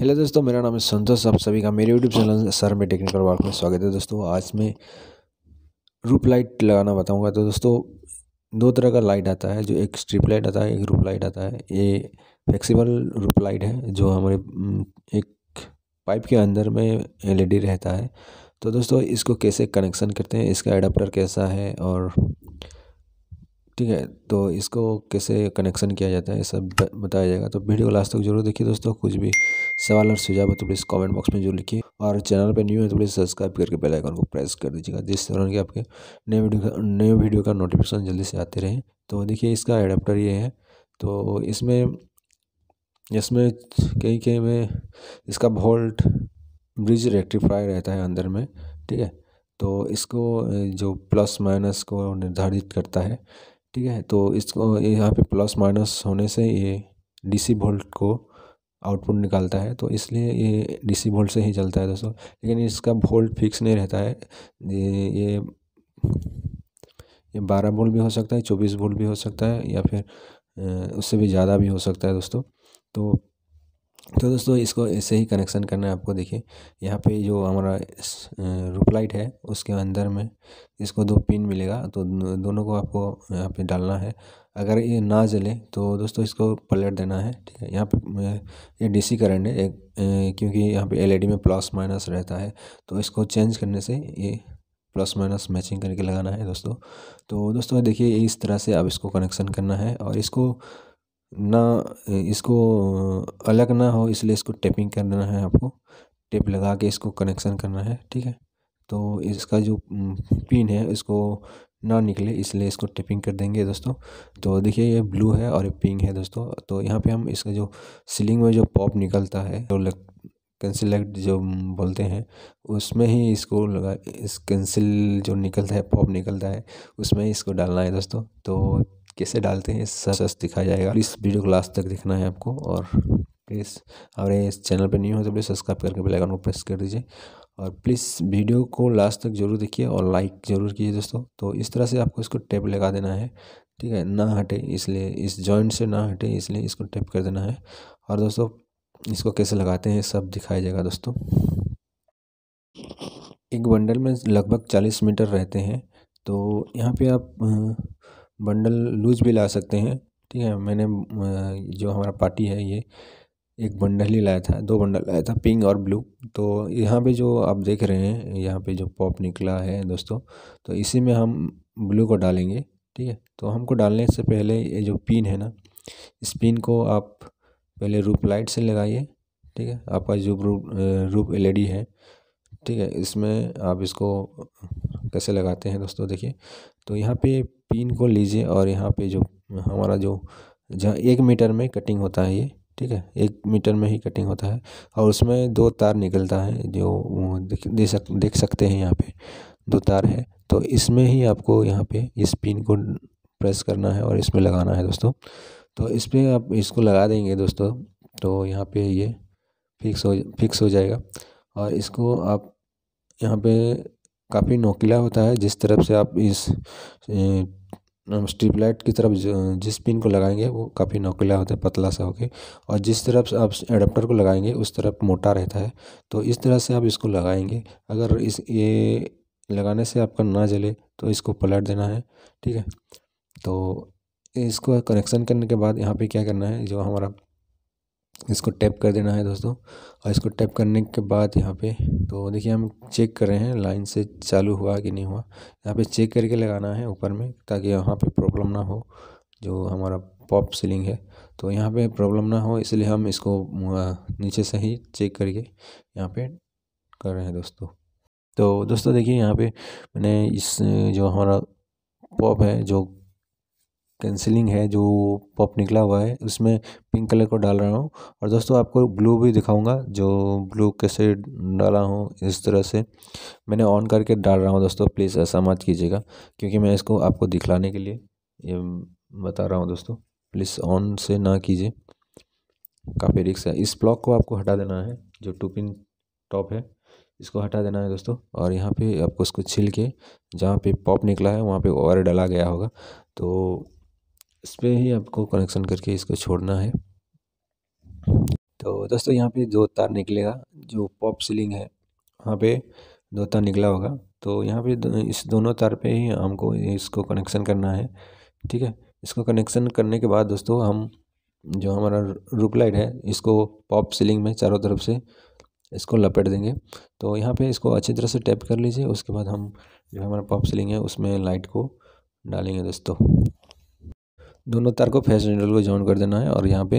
hello दोस्तों मेरा नाम है संतोष आप सभी का मेरे यूट्यूब चैनल सर में टेक्निकल वर्क में स्वागत है दोस्तों आज मैं रूप लाइट लगाना बताऊंगा तो दोस्तों दो तरह का लाइट आता है जो एक स्ट्रिप लाइट आता है एक रूप लाइट आता है ये फ्लेक्सिबल रूप लाइट है जो हमारे हम्म, एक पाइप के अंदर में एल रहता है तो दोस्तों इसको कैसे कनेक्शन करते हैं इसका एडाप्टर कैसा है और ठीक है तो इसको कैसे कनेक्शन किया जाता है ये सब बताया जाएगा तो वीडियो को लास्ट तक जरूर देखिए दोस्तों कुछ भी सवाल और सुझाव है तो प्लीज़ कमेंट बॉक्स में जरूर लिखिए और चैनल पर न्यू है तो प्लीज़ सब्सक्राइब करके बेल आइकन को प्रेस कर दीजिएगा जिस तरह के आपके नए वीडियो नए वीडियो का नोटिफिकेशन जल्दी से आते रहे तो देखिए इसका एडाप्टर ये है तो इसमें इसमें कहीं कहीं में इसका वोल्ट ब्रिज रेक्टिफाई रहता है अंदर में ठीक है तो इसको जो प्लस माइनस को निर्धारित करता है ठीक है तो इसको यहाँ पे प्लस माइनस होने से ये डीसी वोल्ट को आउटपुट निकालता है तो इसलिए ये डीसी वोल्ट से ही चलता है दोस्तों लेकिन इसका वोल्ट फिक्स नहीं रहता है ये ये ये बारह वोल्ट भी हो सकता है चौबीस वोल्ट भी हो सकता है या फिर उससे भी ज़्यादा भी हो सकता है दोस्तों तो तो दोस्तों इसको ऐसे ही कनेक्शन करना है आपको देखिए यहाँ पे जो हमारा रूपलाइट है उसके अंदर में इसको दो पिन मिलेगा तो दोनों को आपको यहाँ पे डालना है अगर ये ना जले तो दोस्तों इसको पलट देना है ठीक है यहाँ पे ये डीसी करंट है एक क्योंकि यहाँ पे एलईडी e में प्लस माइनस रहता है तो इसको चेंज करने से ये प्लस माइनस मैचिंग करके लगाना है दोस्तों तो दोस्तों देखिए इस तरह से आप इसको कनेक्शन करना है और इसको ना इसको अलग ना हो इसलिए इसको टेपिंग करना है आपको टेप लगा के इसको कनेक्शन करना है ठीक है तो इसका जो पिन है इसको ना निकले इसलिए इसको टिपिंग कर देंगे दोस्तों तो देखिए ये ब्लू है और ये पिंक है दोस्तों तो यहाँ पे हम इसका जो सीलिंग में जो पॉप निकलता है जो लग कंसिलेक्ट जो बोलते हैं उसमें ही इसको लगा इस कंसिल जो निकलता है पॉप निकलता है उसमें ही इसको डालना है दोस्तों तो कैसे डालते हैं सब दिखाया जाएगा इस वीडियो को लास्ट तक देखना है आपको और प्लीज़ अगर इस चैनल पर नहीं हो तो प्लीज़ सब्सक्राइब करके बेल आइकन को प्रेस कर दीजिए और प्लीज़ वीडियो को लास्ट तक जरूर देखिए और लाइक ज़रूर कीजिए दोस्तों तो इस तरह से आपको इसको टेप लगा देना है ठीक है ना हटे इसलिए इस जॉइंट से ना हटे इसलिए इसको टेप कर देना है और दोस्तों इसको कैसे लगाते हैं सब दिखाया जाएगा दोस्तों एक बंडल में लगभग चालीस मीटर रहते हैं तो यहाँ पे आप बंडल लूज भी ला सकते हैं ठीक है मैंने जो हमारा पार्टी है ये एक बंडल ही लाया था दो बंडल लाया था पिंक और ब्लू तो यहाँ पे जो आप देख रहे हैं यहाँ पे जो पॉप निकला है दोस्तों तो इसी में हम ब्लू को डालेंगे ठीक है तो हमको डालने से पहले ये जो पिन है ना इस पिन को आप पहले रूप लाइट से लगाइए ठीक है आपका जो रूप रूप एल है ठीक है इसमें आप इसको कैसे लगाते हैं दोस्तों देखिए तो यहाँ पे पिन को लीजिए और यहाँ पे जो हमारा जो जहाँ एक मीटर में कटिंग होता है ये ठीक है एक मीटर में ही कटिंग होता है और उसमें दो तार निकलता है जो दे सक देख सकते हैं यहाँ पे दो तार है तो इसमें ही आपको यहाँ पे इस पिन को प्रेस करना है और इसमें लगाना है दोस्तों तो इस पर आप इसको लगा देंगे दोस्तों तो यहाँ पर ये फिक्स हो फिक्स हो जाएगा और इसको आप यहाँ पे काफ़ी नोकीला होता है जिस तरफ से आप इस स्ट्रीप लाइट की तरफ जिस पिन को लगाएंगे वो काफ़ी नोकीला होता है पतला सा होके और जिस तरफ से आप एडाप्टर को लगाएंगे उस तरफ मोटा रहता है तो इस तरह से आप इसको लगाएंगे अगर इस ये लगाने से आपका ना जले तो इसको पलट देना है ठीक है तो इसको कनेक्शन करने के बाद यहाँ पे क्या करना है जो हमारा इसको टैप कर देना है दोस्तों और इसको टैप करने के बाद यहाँ पे तो देखिए हम चेक कर रहे हैं लाइन से चालू हुआ कि नहीं हुआ यहाँ पे चेक करके लगाना है ऊपर में ताकि यहाँ पे प्रॉब्लम ना हो जो हमारा पॉप सीलिंग है तो यहाँ पे प्रॉब्लम ना हो इसलिए हम इसको नीचे से ही चेक करके यहाँ पे कर रहे हैं दोस्तों तो दोस्तों देखिए यहाँ पर मैंने इस जो हमारा पॉप है जो कैंसिलिंग है जो पॉप निकला हुआ है उसमें पिंक कलर को डाल रहा हूँ और दोस्तों आपको ब्लू भी दिखाऊंगा जो ब्लू कैसे डाला हूँ इस तरह से मैंने ऑन करके डाल रहा हूँ दोस्तों प्लीज़ ऐसा मत कीजिएगा क्योंकि मैं इसको आपको दिखलाने के लिए ये बता रहा हूँ दोस्तों प्लीज़ ऑन से ना कीजिए काफ़ी रिक्स है इस ब्लॉक को आपको हटा देना है जो टू पिन टॉप है इसको हटा देना है दोस्तों और यहाँ पे आपको इसको छिल के जहाँ पे पॉप निकला है वहाँ पे ओवर डाला गया होगा तो इस पर ही आपको कनेक्शन करके इसको छोड़ना है तो दोस्तों यहाँ पे दो तार निकलेगा जो पॉप सीलिंग है वहाँ पे दो तार निकला होगा तो यहाँ पे इस दोनों तार पे ही हमको इसको कनेक्शन करना है ठीक है इसको कनेक्शन करने के बाद दोस्तों हम जो हमारा रूप लाइट है इसको पॉप सीलिंग में चारों तरफ से इसको लपेट देंगे तो यहाँ पे इसको अच्छी तरह से टैप कर लीजिए उसके बाद हम जो हमारा पॉप सीलिंग है उसमें लाइट को डालेंगे दोस्तों दोनों तार को फेस हैंडल को जॉइन कर देना है और यहाँ पे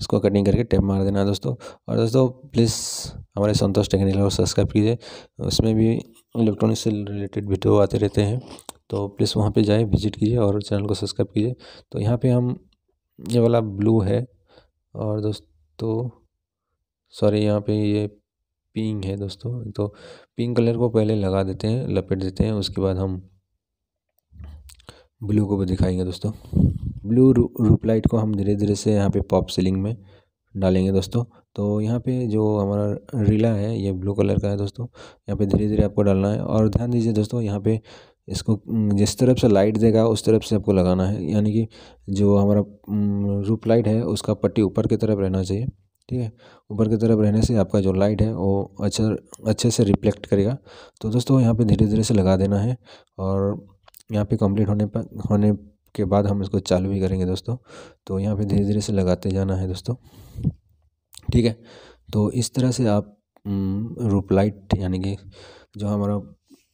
इसको कटिंग करके टैप मार देना है दोस्तों और दोस्तों प्लीज़ हमारे संतोष टेक्निकल को सब्सक्राइब कीजिए उसमें भी इलेक्ट्रॉनिक से रिलेटेड वीडियो आते रहते हैं तो प्लीज़ वहाँ पे जाए विजिट कीजिए और चैनल को सब्सक्राइब कीजिए तो यहाँ पर हम ये वाला ब्लू है और दोस्तों सॉरी यहाँ पर ये पिंक है दोस्तों तो पिंक कलर को पहले लगा देते हैं लपेट देते हैं उसके बाद हम ब्लू को भी दिखाएंगे दोस्तों ब्लू रूप लाइट को हम धीरे धीरे से यहाँ पे पॉप सीलिंग में डालेंगे दोस्तों तो यहाँ पे जो हमारा रीला है ये ब्लू कलर का है दोस्तों यहाँ पे धीरे धीरे आपको डालना है और ध्यान दीजिए दोस्तों यहाँ पे इसको जिस तरफ से लाइट देगा उस तरफ से आपको लगाना है यानी कि जो हमारा रूप लाइट है उसका पट्टी ऊपर की तरफ रहना चाहिए ठीक है ऊपर की तरफ रहने से आपका जो लाइट है वो अच्छा अच्छे से रिफ्लेक्ट करेगा तो दोस्तों यहाँ पर धीरे धीरे से लगा देना है और यहाँ पे कंप्लीट होने पर होने के बाद हम इसको चालू भी करेंगे दोस्तों तो यहाँ पे धीरे धीरे से लगाते जाना है दोस्तों ठीक है तो इस तरह से आप रूप लाइट यानी कि जो हमारा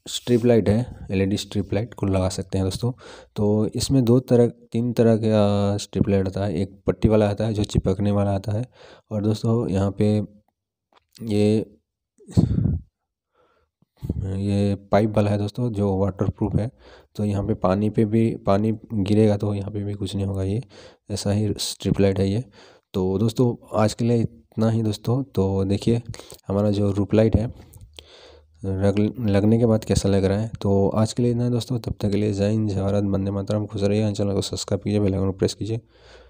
स्ट्रिप लाइट है एलईडी स्ट्रिप लाइट को लगा सकते हैं दोस्तों तो इसमें दो तरह तीन तरह का स्ट्रिप लाइट आता है एक पट्टी वाला आता है जो चिपकने वाला आता है और दोस्तों यहाँ पे ये ये पाइप वाला है दोस्तों जो वाटर प्रूफ है तो यहाँ पे पानी पे भी पानी गिरेगा तो यहाँ पे भी कुछ नहीं होगा ये ऐसा ही स्ट्रिप लाइट है ये तो दोस्तों आज के लिए इतना ही दोस्तों तो देखिए हमारा जो रूप लाइट है लगने के बाद कैसा लग रहा है तो आज के लिए इतना दोस्तों तब तक के लिए जय हिंद भारत बंदे मातरम खुश रहिए चैनल को सब्सक्राइब कीजिए बेल प्रेस कीजिए